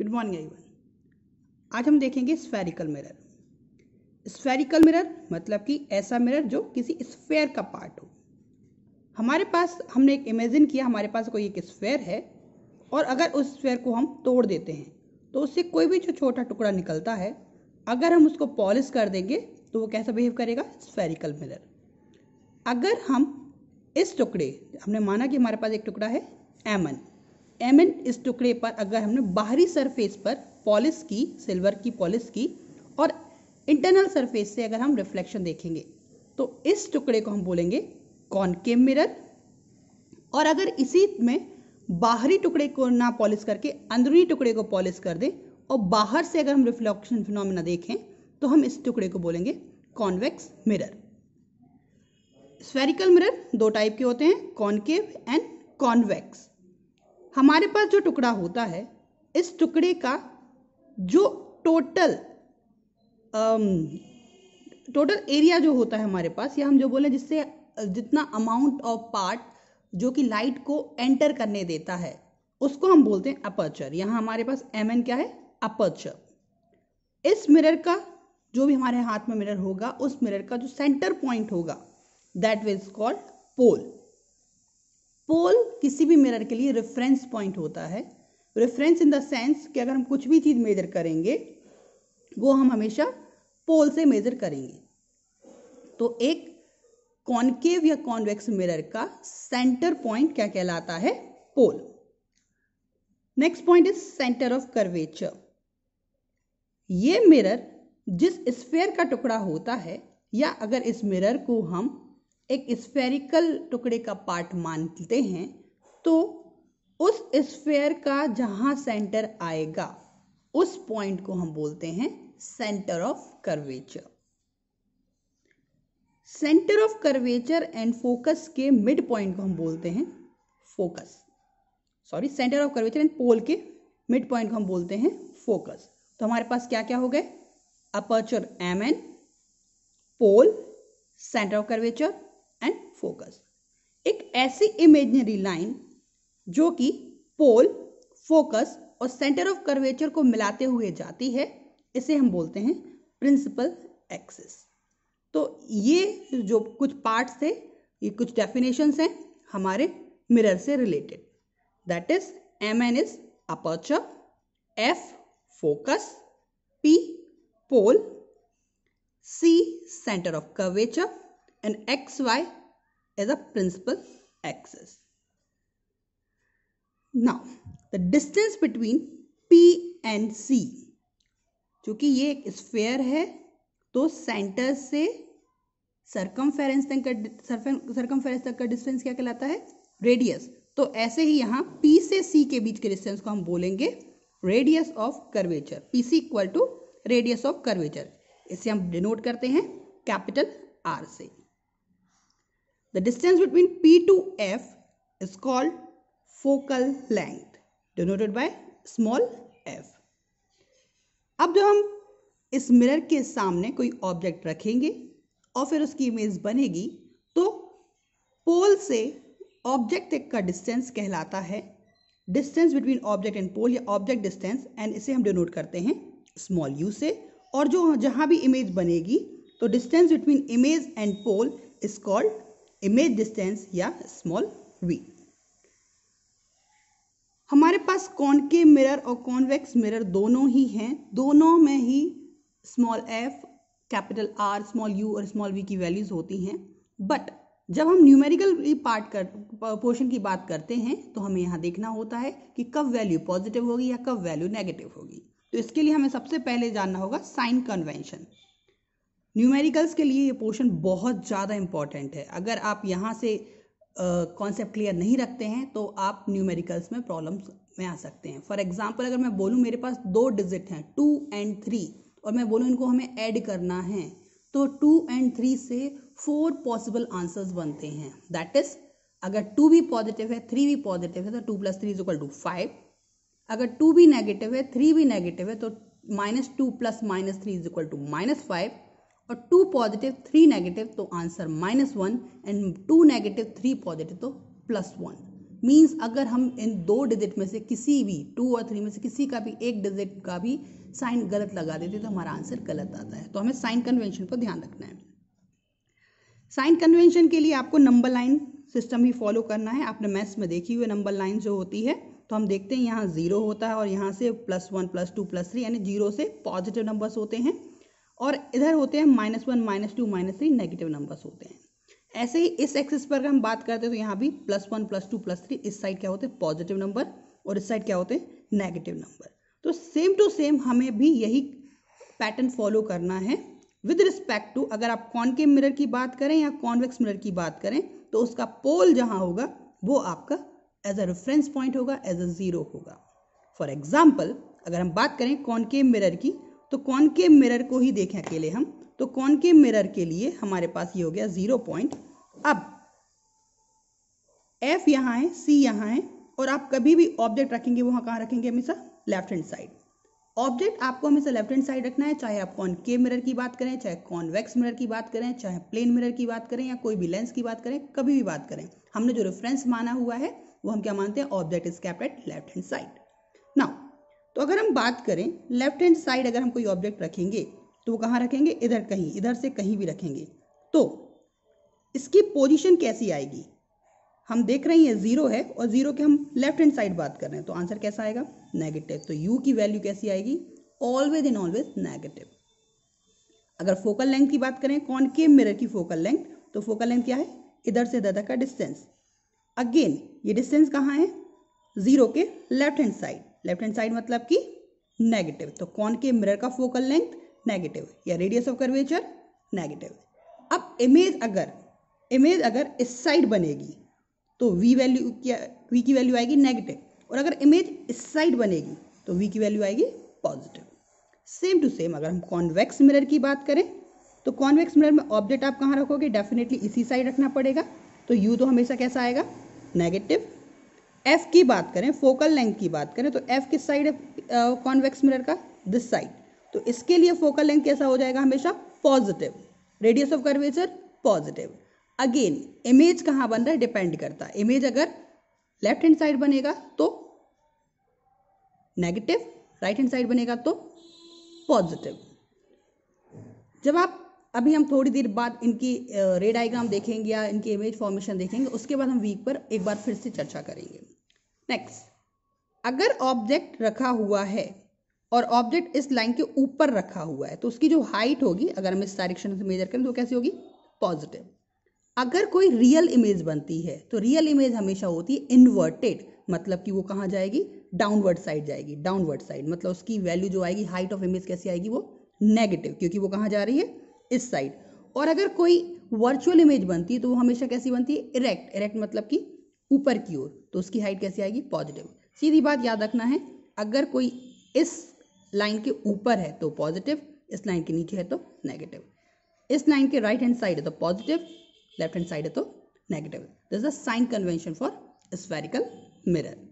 Good morning everyone आज हम देखेंगे स्फेरिकल मिरर स्फेरिकल मिरर मतलब कि ऐसा मिरर जो किसी स्फेयर का पार्ट हो हमारे पास हमने एक इमेजिन किया हमारे पास कोई एक स्फेयर है और अगर उस स्फेयर को हम तोड़ देते हैं तो उससे कोई भी जो छोटा टुकड़ा निकलता है अगर हम उसको पॉलिश कर देंगे तो वो कैसा बिहेव करेगा स्फेरिकल मिरर अगर हम इस टुकड़े हमने माना कि हमारे पास एक टुकड़ा है एमन एम एन इस टुकड़े पर अगर हमने बाहरी सरफेस पर पॉलिश की सिल्वर की पॉलिश की और इंटरनल सरफेस से अगर हम रिफ्लेक्शन देखेंगे तो इस टुकड़े को हम बोलेंगे कॉनकेव मिरर और अगर इसी में बाहरी टुकड़े को ना पॉलिश करके अंदरूनी टुकड़े को पॉलिश कर दें और बाहर से अगर हम रिफ्लेक्शन फिनोमिना देखें तो हम इस टुकड़े को बोलेंगे कॉन्वेक्स मिरर स्फेरिकल मिरर दो टाइप के होते हैं कॉनकेव एंड कॉन्वेक्स हमारे पास जो टुकड़ा होता है इस टुकड़े का जो टोटल टोटल एरिया जो होता है हमारे पास या हम जो बोले जिससे जितना अमाउंट ऑफ पार्ट जो कि लाइट को एंटर करने देता है उसको हम बोलते हैं अपर्चर यहाँ हमारे पास एम एन क्या है अपर्चर इस मिरर का जो भी हमारे हाथ में मिरर होगा उस मिरर का जो सेंटर पॉइंट होगा that is called pole pole किसी भी मिरर के लिए रेफरेंस पॉइंट होता है रेफरेंस इन द सेंस कि अगर हम कुछ भी चीज़ मेजर करेंगे वो हम हमेशा पोल से मेजर करेंगे तो एक कॉन्केव या कॉन्वेक्स मिरर का सेंटर पॉइंट क्या कहलाता है pole next point is centre of curvature ये मिरर जिस स्फेयर का टुकड़ा होता है या अगर इस मिरर को हम एक स्फेरिकल टुकड़े का पार्ट मानते हैं तो उस स्फेयर का जहाँ सेंटर आएगा उस पॉइंट को हम बोलते हैं centre of curvature centre of curvature and focus के मिड पॉइंट को हम बोलते हैं focus sorry centre of curvature and pole के मिड पॉइंट को हम बोलते हैं फोकस तो हमारे पास क्या क्या हो गए aperture M N pole centre of curvature focus एक ऐसी इमेजनरी लाइन जो कि पोल फोकस और सेंटर ऑफ कर्वेचर को मिलाते हुए जाती है इसे हम बोलते हैं प्रिंसिपल एक्सिस तो ये जो कुछ पार्ट्स थे ये कुछ डेफिनेशंस हैं हमारे मिरर से related that is M N is aperture F focus P pole C centre of curvature and X Y as a principal axis. Now, the distance between P and C, चूंकि ये एक sphere है तो centre से circumference तक का circumference तक का डिस्टेंस क्या कहलाता है रेडियस तो ऐसे ही यहाँ P से C के बीच के डिस्टेंस को हम बोलेंगे radius of curvature P C equal to radius of curvature इसे हम डिनोट करते हैं कैपिटल आर से The distance between P to F is called focal length denoted by small F अब जब हम इस मिरर के सामने कोई ऑब्जेक्ट रखेंगे और फिर उसकी इमेज बनेगी तो पोल से ऑब्जेक्ट तक का डिस्टेंस कहलाता है distance between object and pole या ऑब्जेक्ट डिस्टेंस एंड इसे हम डिनोट करते हैं स्मॉल यू से और जो जहाँ भी इमेज बनेगी तो distance between image and pole is called image distance या स्मॉल वी हमारे पास कॉनके मिरर और कॉन्वेक्स मिरर दोनों ही हैं दोनों में ही small F capital R small U और स्मॉल वी की वैल्यूज होती हैं बट जब हम न्यूमेरिकल पार्ट कर पोर्शन की बात करते हैं तो हमें यहाँ देखना होता है कि कब वैल्यू पॉजिटिव होगी या कब वैल्यू नेगेटिव होगी तो इसके लिए हमें सबसे पहले जानना होगा साइन कन्वेंशन न्यूमेरिकल्स के लिए ये पोर्शन बहुत ज़्यादा इम्पॉर्टेंट है अगर आप यहाँ से कॉन्सेप्ट uh, क्लियर नहीं रखते हैं तो आप न्यूमेरिकल्स में प्रॉब्लम्स में आ सकते हैं फॉर एग्जाम्पल अगर मैं बोलूँ मेरे पास दो डिजिट हैं टू एंड थ्री और मैं बोलूँ इनको हमें ऐड करना है तो टू एंड थ्री से फोर पॉसिबल आंसर्स बनते हैं दैट इज अगर टू भी पॉजिटिव है थ्री भी पॉजिटिव है तो two plus three is equal to five अगर टू भी नेगेटिव है थ्री भी नेगेटिव है तो minus two plus minus three is equal to minus five और टू पॉजिटिव थ्री नेगेटिव तो answer minus one and two negative three positive तो plus one means अगर हम इन दो डिजिट में से किसी भी टू और थ्री में से किसी का भी एक डिजिट का भी साइन गलत लगा देते तो हमारा आंसर गलत आता है तो हमें साइन कन्वेंशन पर ध्यान रखना है साइन कन्वेंशन के लिए आपको नंबर लाइन सिस्टम ही फॉलो करना है आपने मैथ्स में देखी हुई नंबर लाइन जो होती है तो हम देखते हैं यहाँ जीरो होता है और यहाँ से plus one plus two plus three यानी जीरो से पॉजिटिव नंबर्स होते हैं और इधर होते हैं minus one minus two minus three negative numbers होते हैं ऐसे ही इस एक्सिस पर अगर हम बात करते हैं तो यहाँ भी plus one plus two plus three इस साइड क्या होते हैं पॉजिटिव नंबर और इस साइड क्या होते हैं नेगेटिव नंबर तो सेम टू सेम हमें भी यही पैटर्न फॉलो करना है विद रिस्पेक्ट टू अगर आप कॉनकेव मिरर की बात करें या कॉन्वेक्स मिरर की बात करें तो उसका पोल जहाँ होगा वो आपका एज अ रेफरेंस पॉइंट होगा एज अ ज़ीरो होगा फॉर एग्जाम्पल अगर हम बात करें कॉनकेव मिरर की तो के मिरर को ही देखें अकेले हम तो के मिरर के लिए हमारे पास ये हो गया जीरो पॉइंट अब एफ यहाँ है सी यहाँ है और आप कभी भी ऑब्जेक्ट रखेंगे वहाँ कहाँ रखेंगे हमेशा लेफ्ट हैंड साइड ऑब्जेक्ट आपको हमेशा लेफ्ट हैंड साइड रखना है चाहे आप कौन के मिरर की बात करें चाहे कॉनवेक्स मिरर की बात करें चाहे प्लेन मिरर की बात करें या कोई भी लेंस की बात करें कभी भी बात करें हमने जो रेफरेंस माना हुआ है वो हम क्या मानते हैं object is kept left hand side तो अगर हम बात करें लेफ्ट हैंड साइड अगर हम कोई ऑब्जेक्ट रखेंगे तो वो कहाँ रखेंगे इधर कहीं इधर से कहीं भी रखेंगे तो इसकी पोजीशन कैसी आएगी हम देख रहे हैं जीरो है और जीरो के हम लेफ्ट हैंड साइड बात कर रहे हैं तो आंसर कैसा आएगा नेगेटिव तो यू की वैल्यू कैसी आएगी ऑलवेज इन ऑलवेज नेगेटिव अगर फोकल लेंथ की बात करें कौन के मिरर की फोकल लेंथ तो फोकल लेंथ क्या है इधर से इधर तक का डिस्टेंस अगेन ये डिस्टेंस कहाँ है जीरो के left hand side left hand side मतलब कि नेगेटिव तो कौन के मिरर का फोकल लेंथ नेगेटिव या रेडियस ऑफ कर्वेचर नेगेटिव अब इमेज अगर इमेज अगर इस साइड बनेगी तो वी वैल्यू क्या वी की वैल्यू आएगी नेगेटिव और अगर इमेज इस साइड बनेगी तो वी की वैल्यू आएगी पॉजिटिव सेम टू सेम अगर हम कॉन्वेक्स मिरर की बात करें तो कॉन्वेक्स मिरर में ऑब्जेक्ट आप कहाँ रखोगे डेफिनेटली इसी साइड रखना पड़ेगा तो यू तो हमेशा कैसा आएगा नेगेटिव एफ की बात करें फोकल लेंथ की बात करें तो एफ किस साइड है कॉन्वेक्स मिरर का दिस साइड तो इसके लिए फोकल लेंथ कैसा हो जाएगा हमेशा positive radius of curvature positive again image कहाँ बन रहा है डिपेंड करता है इमेज अगर लेफ्ट हैंड साइड बनेगा तो नेगेटिव राइट हैंड साइड बनेगा तो पॉजिटिव जब आप अभी हम थोड़ी देर बाद इनकी रे डायग्राम देखेंगे या इनकी इमेज फॉर्मेशन देखेंगे उसके बाद हम वीक पर एक बार फिर से चर्चा करेंगे नेक्स्ट अगर ऑब्जेक्ट रखा हुआ है और ऑब्जेक्ट इस लाइन के ऊपर रखा हुआ है तो उसकी जो हाइट होगी अगर हम इस डायरेक्शन से मेजर करें तो कैसी होगी पॉजिटिव अगर कोई रियल इमेज बनती है तो रियल इमेज हमेशा होती है इन्वर्टेड मतलब कि वो कहाँ जाएगी डाउनवर्ड साइड जाएगी डाउनवर्ड साइड मतलब उसकी वैल्यू जो आएगी हाइट ऑफ इमेज कैसी आएगी वो नेगेटिव क्योंकि वो कहाँ जा रही है इस साइड और अगर कोई वर्चुअल इमेज बनती है तो वो हमेशा कैसी बनती है इरेक्ट इरेक्ट मतलब कि ऊपर की ओर तो उसकी हाइट कैसी आएगी पॉजिटिव सीधी बात याद रखना है अगर कोई इस लाइन के ऊपर है तो पॉजिटिव इस लाइन के नीचे है तो नेगेटिव इस लाइन के राइट हैंड साइड है तो पॉजिटिव लेफ्ट हैंड साइड है तो negative this the sign convention for spherical mirror